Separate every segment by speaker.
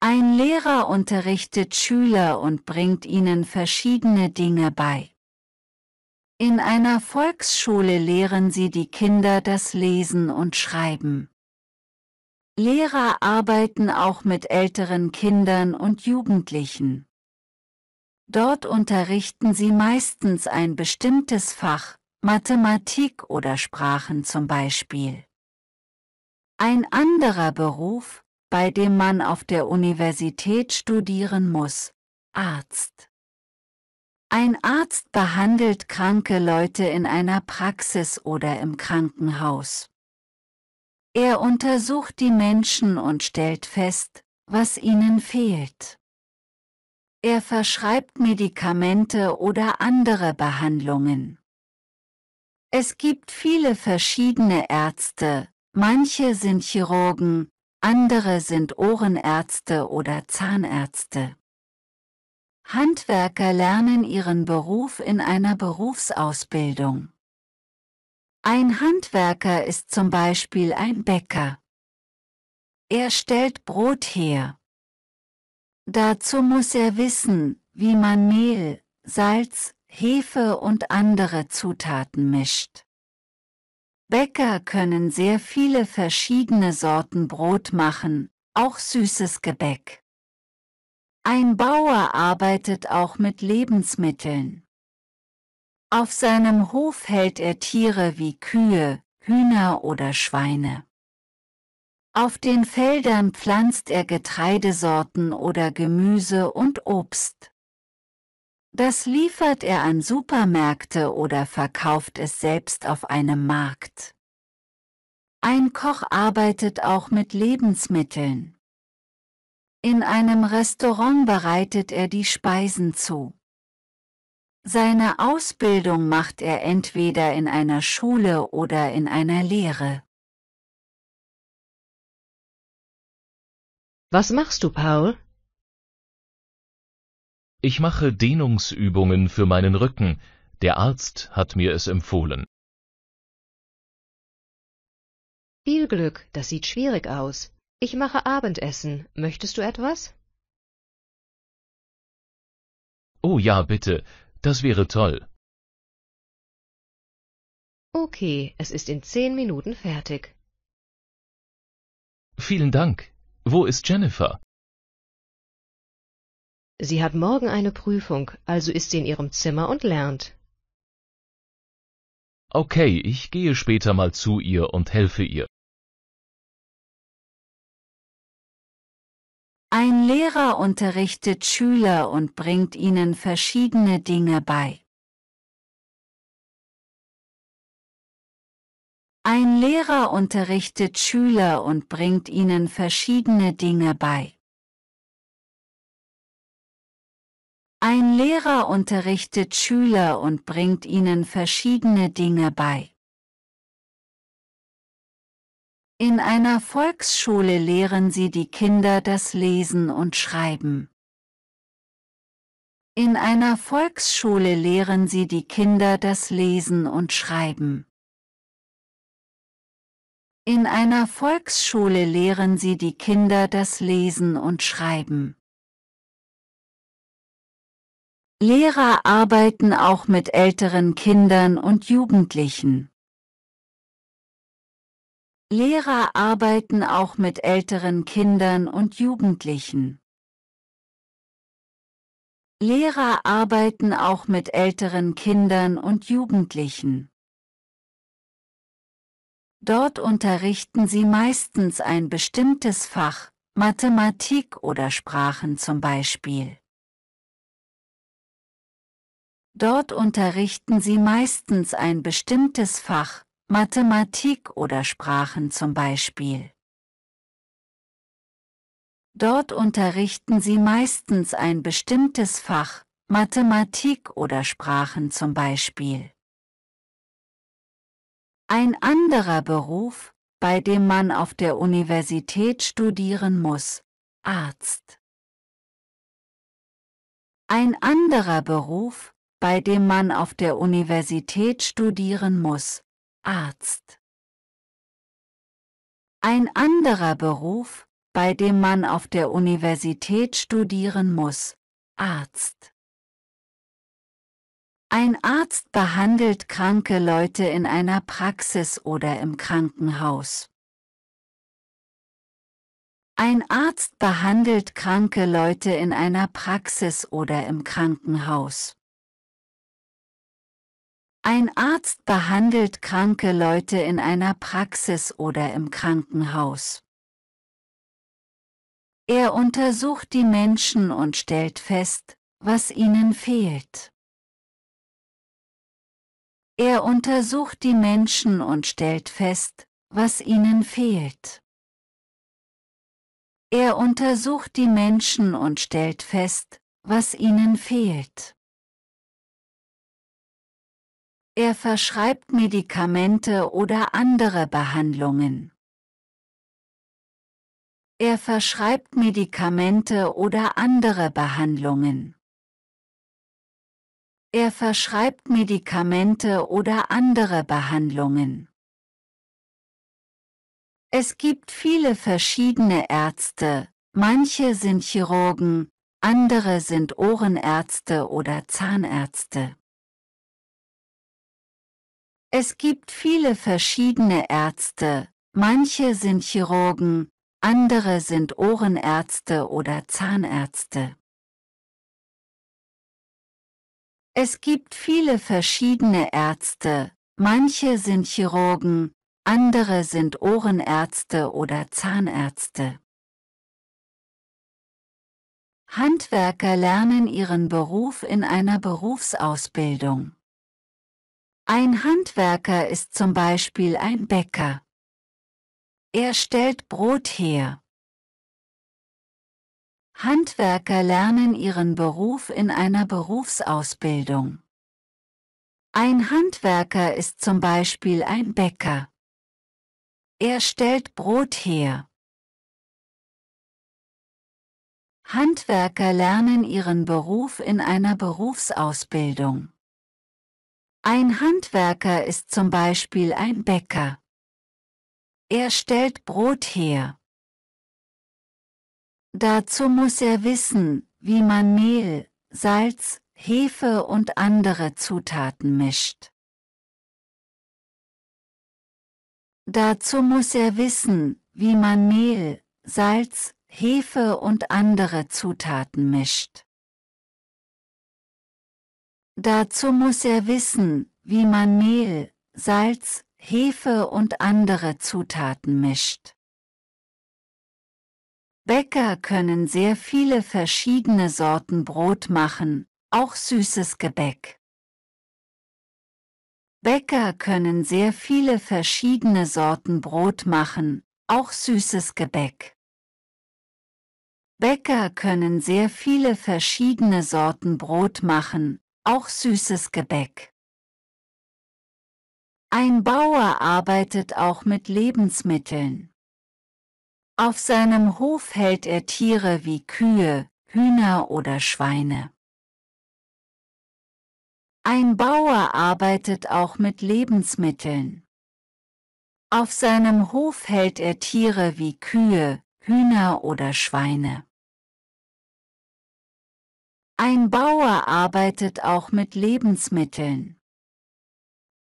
Speaker 1: Ein Lehrer unterrichtet Schüler und bringt ihnen verschiedene Dinge bei. In einer Volksschule lehren sie die Kinder das Lesen und Schreiben. Lehrer arbeiten auch mit älteren Kindern und Jugendlichen. Dort unterrichten sie meistens ein bestimmtes Fach, Mathematik oder Sprachen zum Beispiel. Ein anderer Beruf, bei dem man auf der Universität studieren muss. Arzt. Ein Arzt behandelt kranke Leute in einer Praxis oder im Krankenhaus. Er untersucht die Menschen und stellt fest, was ihnen fehlt. Er verschreibt Medikamente oder andere Behandlungen. Es gibt viele verschiedene Ärzte, manche sind Chirurgen, andere sind Ohrenärzte oder Zahnärzte. Handwerker lernen ihren Beruf in einer Berufsausbildung. Ein Handwerker ist zum Beispiel ein Bäcker. Er stellt Brot her. Dazu muss er wissen, wie man Mehl, Salz, Hefe und andere Zutaten mischt. Bäcker können sehr viele verschiedene Sorten Brot machen, auch süßes Gebäck. Ein Bauer arbeitet auch mit Lebensmitteln. Auf seinem Hof hält er Tiere wie Kühe, Hühner oder Schweine. Auf den Feldern pflanzt er Getreidesorten oder Gemüse und Obst. Das liefert er an Supermärkte oder verkauft es selbst auf einem Markt. Ein Koch arbeitet auch mit Lebensmitteln. In einem Restaurant bereitet er die Speisen zu. Seine Ausbildung macht er entweder in einer Schule oder in einer Lehre. Was machst du, Paul? Ich mache Dehnungsübungen für meinen Rücken, der Arzt hat mir es empfohlen. Viel Glück, das sieht schwierig aus. Ich mache Abendessen. Möchtest du etwas? Oh ja, bitte. Das wäre toll. Okay, es ist in zehn Minuten fertig. Vielen Dank. Wo ist Jennifer? Sie hat morgen eine Prüfung, also ist sie in ihrem Zimmer und lernt. Okay, ich gehe später mal zu ihr und helfe ihr. Ein Lehrer unterrichtet Schüler und bringt ihnen verschiedene Dinge bei. Ein Lehrer unterrichtet Schüler und bringt ihnen verschiedene Dinge bei. Ein Lehrer unterrichtet Schüler und bringt ihnen verschiedene Dinge bei. In einer Volksschule lehren sie die Kinder das Lesen und Schreiben. In einer Volksschule lehren sie die Kinder das Lesen und Schreiben. In einer Volksschule lehren sie die Kinder das Lesen und Schreiben. Lehrer arbeiten auch mit älteren Kindern und Jugendlichen. Lehrer arbeiten auch mit älteren Kindern und Jugendlichen. Lehrer arbeiten auch mit älteren Kindern und Jugendlichen. Dort unterrichten sie meistens ein bestimmtes Fach, Mathematik oder Sprachen zum Beispiel. Dort unterrichten sie meistens ein bestimmtes Fach, Mathematik oder Sprachen zum Beispiel. Dort unterrichten sie meistens ein bestimmtes Fach, Mathematik oder Sprachen zum Beispiel. Ein anderer Beruf, bei dem man auf der Universität studieren muss, Arzt. Ein anderer Beruf, bei dem man auf der Universität studieren muss, Arzt. Ein anderer Beruf, bei dem man auf der Universität studieren muss, Arzt. Ein Arzt behandelt kranke Leute in einer Praxis oder im Krankenhaus. Ein Arzt behandelt kranke Leute in einer Praxis oder im Krankenhaus. Ein Arzt behandelt kranke Leute in einer Praxis oder im Krankenhaus. Er untersucht die Menschen und stellt fest, was ihnen fehlt. Er untersucht die Menschen und stellt fest, was ihnen fehlt. Er untersucht die Menschen und stellt fest, was ihnen fehlt. Er verschreibt Medikamente oder andere Behandlungen. Er verschreibt Medikamente oder andere Behandlungen. Er verschreibt Medikamente oder andere Behandlungen. Es gibt viele verschiedene Ärzte, manche sind Chirurgen, andere sind Ohrenärzte oder Zahnärzte. Es gibt viele verschiedene Ärzte, manche sind Chirurgen, andere sind Ohrenärzte oder Zahnärzte. Es gibt viele verschiedene Ärzte, manche sind Chirurgen, andere sind Ohrenärzte oder Zahnärzte. Handwerker lernen ihren Beruf in einer Berufsausbildung. Ein Handwerker ist zum Beispiel ein Bäcker. Er stellt Brot her. Handwerker lernen ihren Beruf in einer Berufsausbildung. Ein Handwerker ist zum Beispiel ein Bäcker. Er stellt Brot her. Handwerker lernen ihren Beruf in einer Berufsausbildung. Ein Handwerker ist zum Beispiel ein Bäcker. Er stellt Brot her. Dazu muss er wissen, wie man Mehl, Salz, Hefe und andere Zutaten mischt. Dazu muss er wissen, wie man Mehl, Salz, Hefe und andere Zutaten mischt. Dazu muss er wissen, wie man Mehl, Salz, Hefe und andere Zutaten mischt. Bäcker können sehr viele verschiedene Sorten Brot machen, auch süßes Gebäck. Bäcker können sehr viele verschiedene Sorten Brot machen, auch süßes Gebäck. Bäcker können sehr viele verschiedene Sorten Brot machen, auch süßes Gebäck. Ein Bauer arbeitet auch mit Lebensmitteln. Auf seinem Hof hält er Tiere wie Kühe, Hühner oder Schweine. Ein Bauer arbeitet auch mit Lebensmitteln. Auf seinem Hof hält er Tiere wie Kühe, Hühner oder Schweine. Ein Bauer arbeitet auch mit Lebensmitteln.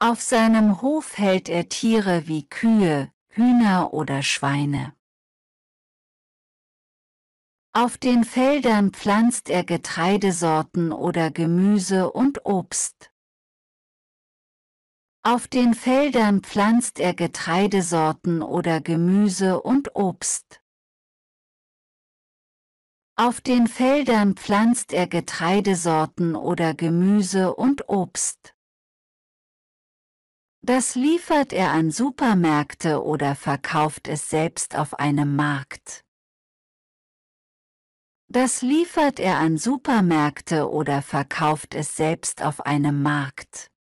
Speaker 1: Auf seinem Hof hält er Tiere wie Kühe, Hühner oder Schweine. Auf den Feldern pflanzt er Getreidesorten oder Gemüse und Obst. Auf den Feldern pflanzt er Getreidesorten oder Gemüse und Obst. Auf den Feldern pflanzt er Getreidesorten oder Gemüse und Obst. Das liefert er an Supermärkte oder verkauft es selbst auf einem Markt. Das liefert er an Supermärkte oder verkauft es selbst auf einem Markt.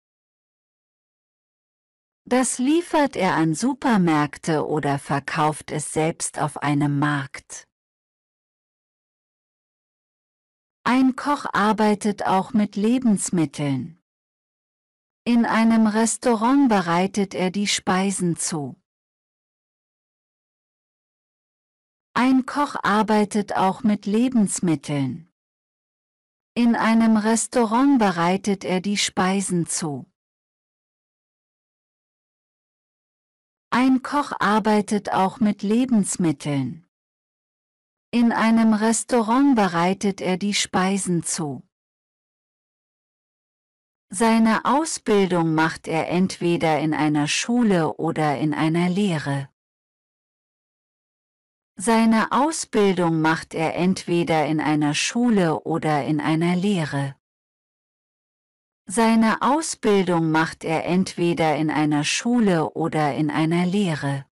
Speaker 1: Das liefert er an Supermärkte oder verkauft es selbst auf einem Markt. Ein Koch arbeitet auch mit Lebensmitteln. In einem Restaurant bereitet er die Speisen zu. Ein Koch arbeitet auch mit Lebensmitteln. In einem Restaurant bereitet er die Speisen zu. Ein Koch arbeitet auch mit Lebensmitteln. In einem Restaurant bereitet er die Speisen zu. Seine Ausbildung macht er entweder in einer Schule oder in einer Lehre. Seine Ausbildung macht er entweder in einer Schule oder in einer Lehre. Seine Ausbildung macht er entweder in einer Schule oder in einer Lehre.